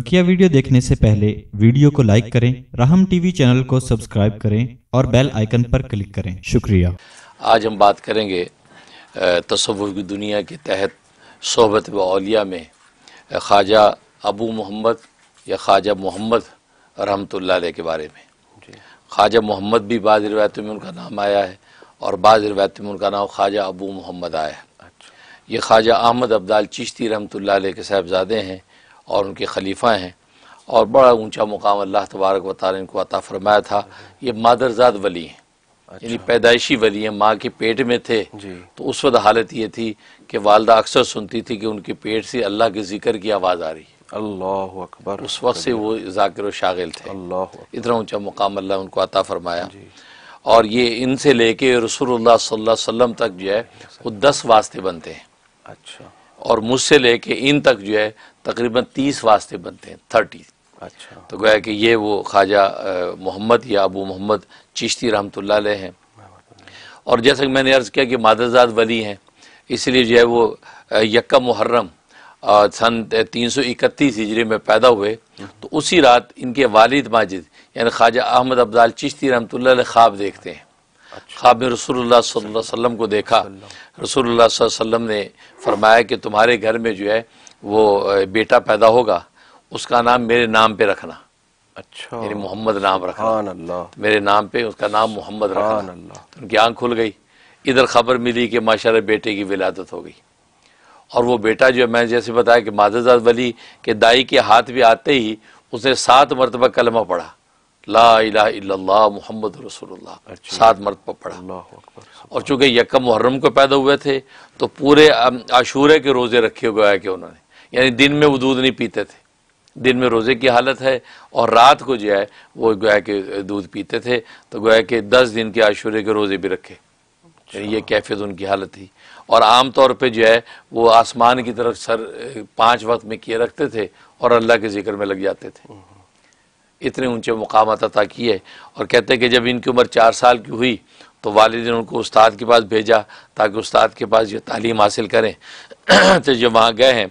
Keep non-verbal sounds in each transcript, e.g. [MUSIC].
बकिया वीडियो देखने से पहले वीडियो को लाइक करें राहम टीवी चैनल को सब्सक्राइब करें और बेल आइकन पर क्लिक करें शुक्रिया आज हम बात करेंगे तस्वुर की दुनिया के तहत सोहबत व अलिया में ख्वाजा अबू मोहम्मद या ख्वाजा मोहम्मद रहमत के बारे में ख्वाजा मोहम्मद भी बाद रवायत में उनका नाम आया है और बाद रवायत में उनका नाम ख्वाजा अबू मोहम्मद आया है अच्छा। ये ख्वाजा अहमद अब्दाल चिश्ती रहमतुल्ला के साहबजादे हैं और उनके खलीफा हैं और बड़ा ऊंचा मुकाम अल्लाह तबारक व इनको अता फरमाया था ये मादरजाद वली हैं अच्छा। यानी पैदाइशी वली हैं माँ के पेट में थे तो उस वक्त हालत ये थी कि वालदा अक्सर सुनती थी कि उनके पेट से अल्लाह के जिक्र की आवाज़ आ रही है अल्लाह अकबर उस वक्त से वो जाकिर शागिल थे इतना ऊंचा मुकाम अल्लाह उनको अता फरमाया और ये इनसे लेके रसूल सल्लम तक जो है वो दस वास्ते बनते हैं अच्छा और मुझसे लेके इन तक जो है तकरीबन तीस वास्ते बनते हैं थर्टी अच्छा तो गोया कि ये वो ख्वाजा मोहम्मद या अबू मोहम्मद चिश्ती रहमतुल्ला हैं और जैसा कि मैंने अर्ज़ किया कि मादरजाद वली हैं इसलिए जो है वो यक्का मुहर्रम सन तीन सौ इकतीस हिजरी में पैदा हुए तो उसी रात इनके वालिद माजिद यानी ख्वाजा अहमद अब्दाल चिश्ती रहमत ख्वाब देखते हैं अच्छा। ख्वाब में रसूलुल्लाह सल्लल्लाहु अलैहि वसल्लम को देखा रसूलुल्लाह सल्लल्लाहु अलैहि वसल्लम ने फरमाया कि तुम्हारे घर में जो है वो बेटा पैदा होगा उसका नाम मेरे नाम पे रखना अच्छा यानी मोहम्मद नाम रखना तो मेरे नाम पे उसका नाम मोहम्मद रखना तो उनकी आंख खुल गई इधर खबर मिली कि माशा बेटे की विलादत हो गई और वो बेटा जो है मैं जैसे बताया कि मादजाद वली के दाई के हाथ भी आते ही उसने सात मरतबा कलमा पढ़ा ला इला मोहम्मद रसोल्ला अच्छा। सात पर पढ़ा और चूँकि यकम मुहर्रम को पैदा हुए थे तो पूरे आशूरे के रोज़े रखे हुए कि उन्होंने यानी दिन में वो दूध नहीं पीते थे दिन में रोज़े की हालत है और रात को जो है वो गोया के दूध पीते थे तो गोया के दस दिन के आशूरे के रोज़े भी रखे अच्छा। ये कैफियत उनकी हालत थी और आम तौर पे जो है वो आसमान की तरफ सर पांच वक्त में किए रखते थे और अल्लाह के जिक्र में लग जाते थे हम्म। इतने ऊंचे मुकाम अता किए और कहते हैं कि जब इनकी उम्र चार साल की हुई तो वालद ने उनको उस्ताद के पास भेजा ताकि उस्ताद के पास ये तालीम हासिल करें [CLEARS THROAT] तो जब वहाँ गए हैं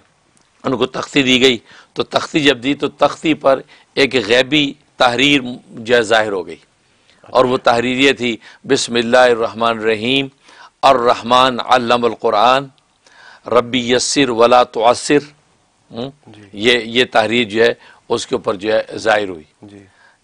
उनको तख्ती दी गई तो तख्ती जब दी तो तख्ती पर एक गैबी तहरीर जो ज़ाहिर हो गई और वो तहरीर ये थी बसमिल्लामान रहीम और रहमान अलमकुरान रबी यसर वला तोसर हम्म? ये ये तहरीर जो है उसके ऊपर जो है ज़ाहिर हुई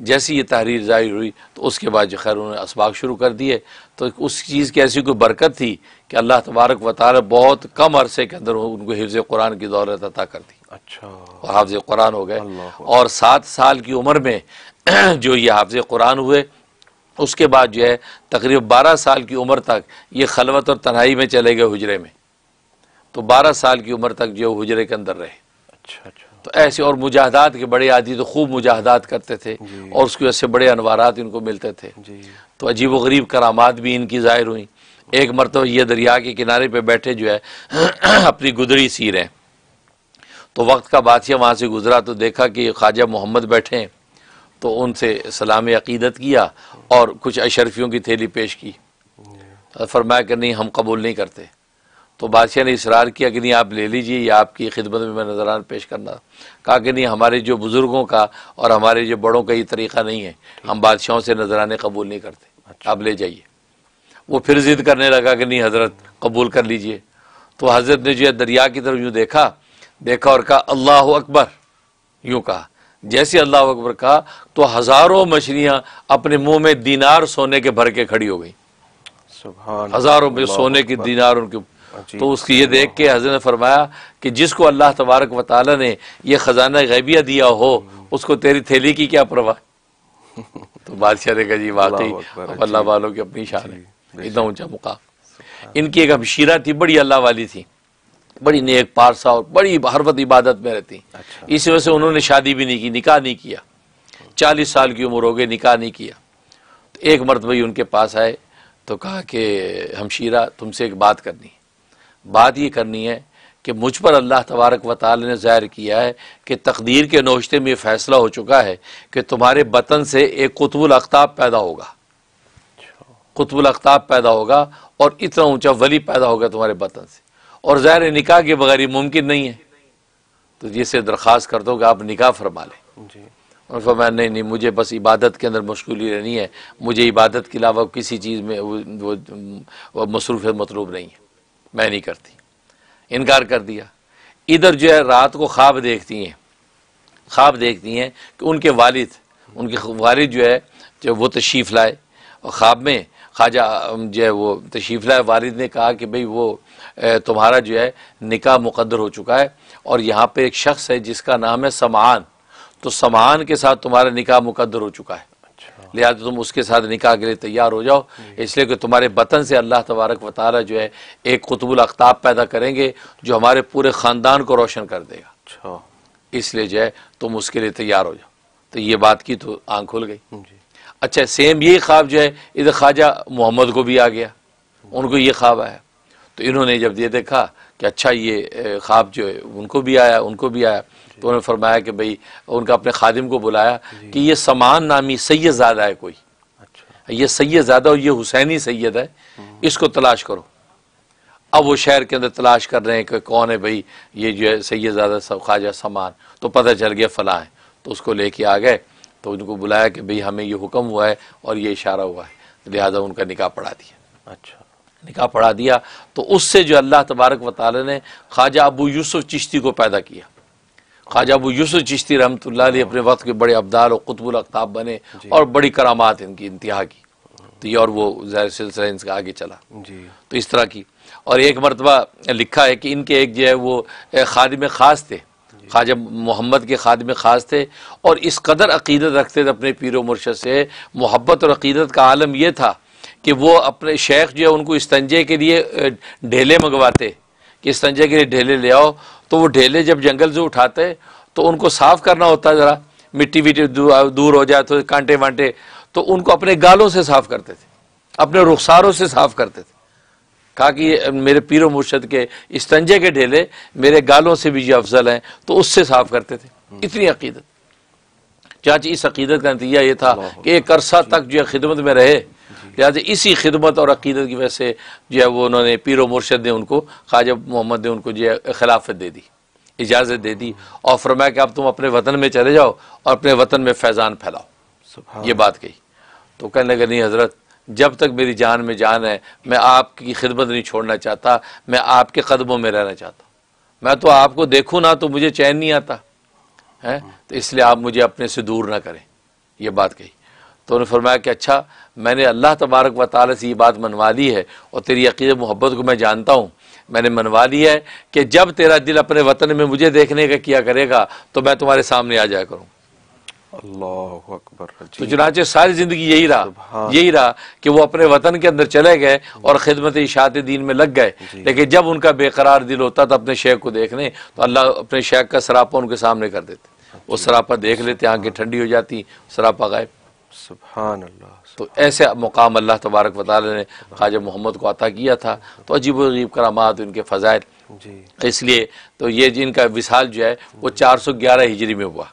जैसी ये तहरीर ज़ाहिर हुई तो उसके बाद जो खैर उन्होंने इसबाक शुरू कर दिए तो उस चीज़ की ऐसी कोई बरकत थी कि अल्लाह तबारक व बहुत कम अरसे के अंदर उनको हिफ्ज़ कुरान की दौलत अता कर दी अच्छा और हाफ़ कुरान हो गए और सात साल की उम्र में [CLEARS THROAT] जो ये हाफ़ कुरान हुए उसके बाद जो है तकरीब बारह साल की उम्र तक ये खलवत और तन्हाई में चले गए हुजरे में तो बारह साल की उम्र तक जो हुजरे के अंदर रहे अच्छा अच्छा तो ऐसे और मुजाहदात के बड़े आदि तो खूब मुजाहदात करते थे और उसकी वजह से बड़े अनवारात इनको मिलते थे तो अजीब व गरीब करामात भी इनकी ज़ाहिर हुई एक मरतब ये दरिया के किनारे पर बैठे जो है [CLEARS THROAT] अपनी गुदड़ी सी रहे तो वक्त का बादशाह वहाँ से गुजरा तो देखा कि ख्वाजा मोहम्मद बैठे हैं तो उनसे सलाम अकीदत किया और कुछ अशरफियों की थैली पेश की फरमाया कि नहीं हम कबूल नहीं करते तो बादशाह ने इसरार किया कि नहीं आप ले लीजिए या आपकी खिदमत में मैं नजराना पेश करना कहा कि नहीं हमारे जो बुज़ुर्गों का और हमारे जो बड़ों का ये तरीक़ा नहीं है हम बादशाहों से नजराने कबूल नहीं करते अच्छा। आप ले जाइए वो फिर ज़िद करने लगा कि नहीं हज़रत कबूल कर लीजिए तो हज़रत ने जो है दरिया की तरफ यूँ देखा देखा और कहा अल्लाह अकबर यूँ कहा जैसे अल्लाह अकबर कहा तो हज़ारों मछलियाँ अपने मुँह में दीनार सोने के भर के खड़ी हो गई हज़ारों में सोने की दीनार उनके तो उसकी ये देख के हजर ने फरमाया कि जिसको अल्लाह तबारक व ने यह ख़जाना गैबिया दिया हो उसको तेरी थैली की क्या परवाह [LAUGHS] तो बादशाह ने कहा जी वाकई अल्लाह वालों की अपनी शान है इतना ऊंचा मुकाम इनकी एक हमशीरा थी बड़ी अल्लाह वाली थी बड़ी नेक पारसा और बड़ी हर वक्त इबादत में रहती अच्छा। इसी वजह से उन्होंने शादी भी नहीं की निकाह नहीं किया चालीस साल की उम्र हो गई निकाह नहीं किया तो एक मरतबी उनके पास आए तो कहा कि हमशीरा तुमसे एक बात करनी बात यह करनी है कि मुझ पर अल्लाह तबारक व ताल ने ज़ाहिर किया है कि तकदीर के नोशते में यह फ़ैसला हो चुका है कि तुम्हारे बतन से एक कुतबुल अख्ताब पैदा होगा कुतबुल अख्ताब पैदा होगा और इतना ऊंचा वली पैदा होगा तुम्हारे बतन से और ज़ाहिर निकाह के बगैर मुमकिन नहीं है तो ये दरख्वास्त कर दो आप निकाह फरमा लें और मैं नहीं नहीं मुझे बस इबादत के अंदर मुश्किल ही रहनी है मुझे इबादत के अलावा किसी चीज़ में वो, वो, वो मसरूफ़ मतलूब नहीं है मैं नहीं करती इनकार कर दिया इधर जो है रात को ख्वाब देखती हैं ख्वाब देखती हैं कि उनके वालिद उनके वालिद जो है जो वो तशरीफ़ लाए और ख्वाब में ख्वाजा जो है वो तशरीफ़ लाए वालिद ने कहा कि भाई वो तुम्हारा जो है निकाह मुकद्र हो चुका है और यहाँ पर एक शख्स है जिसका नाम है समान तो समान के साथ तुम्हारा निकाह मुकद्र हो चुका है लिहाजा तुम उसके साथ निकाह के लिए तैयार हो जाओ इसलिए कि तुम्हारे बतन से अल्लाह तबारक व जो है एक कुतुबुल अख्ताब पैदा करेंगे जो हमारे पूरे ख़ानदान को रोशन कर देगा अच्छा इसलिए जो है तुम उसके लिए तैयार हो जाओ तो ये बात की तो आँख खुल गई अच्छा सेम ये ख्वाब जो है इधर ख्वाजा मोहम्मद को भी आ गया उनको ये ख्वाब आया तो इन्होंने जब ये देखा कि अच्छा ये ख्वाब जो है उनको भी आया उनको भी आया तो उन्होंने फरमाया कि भाई उनका अपने खादिम को बुलाया कि ये समान नामी ज्यादा है कोई अच्छा। ये सैयद ज्यादा और ये हुसैनी सैद है हम्म। इसको तलाश करो अब वो शहर के अंदर तलाश कर रहे हैं कि कौन है भाई ये जो है ज्यादा सब ख्वाजा समान तो पता चल गया फला है तो उसको लेके आ गए तो उनको बुलाया कि भाई हमें ये हुक्म हुआ है और ये इशारा हुआ है लिहाजा उनका निकाह पढ़ा दिया अच्छा निकाह पढ़ा दिया तो उससे जो अल्लाह तबारक व ताली ने ख्वाजा अबू यूसुफ चिश्ती को पैदा किया ख्वाजा अबू यूसुफ चिश्ती रहमत अपने वक्त के बड़े अब्दाल और कुतबुल अखताब बने और बड़ी करामात इनकी इंतहा की तो ये और वो जहर सिलसिला इनका आगे चला तो इस तरह की और एक मरतबा लिखा है कि इनके एक जो है वो खादिम ख़ास थे ख्वाजा मोहम्मद के खादम ख़ास थे और इस कदर अकीदत रखते थे अपने पीर मुर्शद से मोहब्बत और अकीदत का आलम यह था कि वो अपने शेख जो है उनको इस्तंजे के लिए ढेले मंगवाते कि इस्तंजे के लिए ढेले ले आओ तो वो ढेले जब जंगल से उठाते तो उनको साफ़ करना होता ज़रा मिट्टी विट्टी दूर हो जाए तो कांटे वांटे तो उनको अपने गालों से साफ़ करते थे अपने रुखसारों से साफ़ करते थे कहा कि मेरे पीर मुर्शद के इस्तंजे के ढेले मेरे गालों से भी ये अफजल हैं तो उससे साफ़ करते थे हम्म। इतनी अकीदत चाची इस अकीदत का नतीजा ये था कि एक अरसा तक जो है खिदमत में रहे लिहाजा इसी खिदमत और अकीदत की वजह से जो है वो उन्होंने पीर मुर्शद ने उनको ख्वाजा मोहम्मद ने उनको जो है खिलाफत दे दी इजाज़त दे दी और फरमाया कि अब तुम अपने वतन में चले जाओ और अपने वतन में फैज़ान फैलाओ ये बात कही तो कहने लगे नहीं हज़रत जब तक मेरी जान में जान है मैं आपकी खिदमत नहीं छोड़ना चाहता मैं आपके कदमों में रहना चाहता मैं तो आपको देखूँ ना तो मुझे चैन नहीं आता है तो इसलिए आप मुझे अपने से दूर ना करें यह बात कही तो उन्होंने फरमाया कि अच्छा मैंने अल्लाह तबारक व ताली से ये बात मनवा ली है और तेरी अकीद मोहब्बत को मैं जानता हूँ मैंने मनवा लिया है कि जब तेरा दिल अपने वतन में मुझे देखने का किया करेगा तो मैं तुम्हारे सामने आ जाया करूँ अल्लाह तो चुनाचे सारी ज़िंदगी यही रहा यही रहा कि वो अपने वतन के अंदर चले गए और ख़िदमत इशात दीन में लग गए लेकिन जब उनका बेकरार दिल होता था अपने शेख को देखने तो अल्लाह अपने शेख का सरापा उनके सामने कर देते वो सरापा देख लेते आँखें ठंडी हो जाती सरापा गायब तो ऐसे मुकाम अल्लाह तबारक वाल ने ख्वाजा मोहम्मद को अता किया था तो अजीब वजीब करामात उनके फ़जाइल इसलिए तो ये जिनका विशाल जो है वो चार सौ ग्यारह हिजरी में हुआ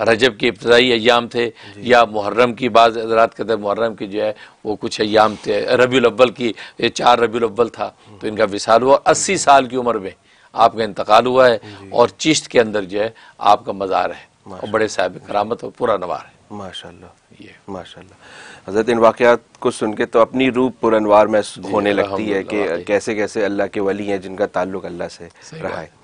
रजब के इब्तदाई अयाम थे या मुहर्रम की बाज़ हजरात कहते हैं मुहर्रम की जो है वो कुछ अयाम थे रबी अव्वल की ये चार रबी अव्वल था तो इनका विशाल हुआ अस्सी साल की उम्र में आपका इंतकाल हुआ है और चिश्त के अंदर जो है आपका मज़ार है और बड़े साहब करामत और पूरा नवार है माशाल्लाह ये माशाल्लाह हजरत इन वाक़ को सुन के तो अपनी रूप पुरनवार में होने लगती है कि कैसे कैसे अल्लाह के वली हैं जिनका ताल्लुक अल्लाह से रहा है